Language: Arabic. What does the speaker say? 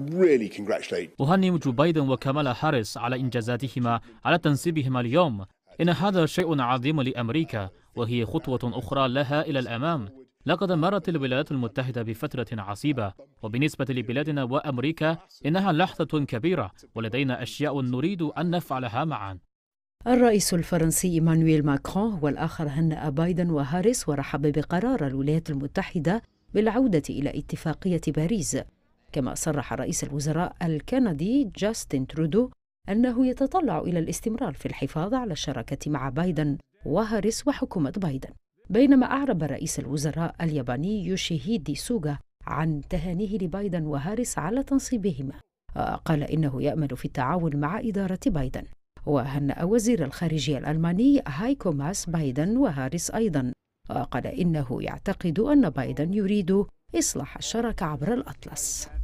really congratulate. أهنئ جو بايدن وكامالا هاريس على إنجازاتهما على تنصيبهما اليوم إن هذا شيء عظيم لأمريكا وهي خطوة أخرى لها إلى الأمام لقد مرت الولايات المتحدة بفترة عصيبة وبالنسبة لبلادنا وأمريكا إنها لحظة كبيرة ولدينا أشياء نريد أن نفعلها معا الرئيس الفرنسي إيمانويل ماكرون والآخر هنأ بايدن وهاريس ورحب بقرار الولايات المتحدة بالعودة إلى اتفاقية باريس كما صرح رئيس الوزراء الكندي جاستن ترودو أنه يتطلع إلى الاستمرار في الحفاظ على الشراكة مع بايدن وهاريس وحكومة بايدن بينما أعرب رئيس الوزراء الياباني يوشيهيدي سوغا عن تهانيه لبايدن وهاريس على تنصيبهما آه، قال إنه يأمل في التعاون مع إدارة بايدن وهنأ وزير الخارجية الألماني هايكو ماس بايدن وهاريس أيضا آه، قال إنه يعتقد أن بايدن يريد إصلاح الشراكة عبر الأطلس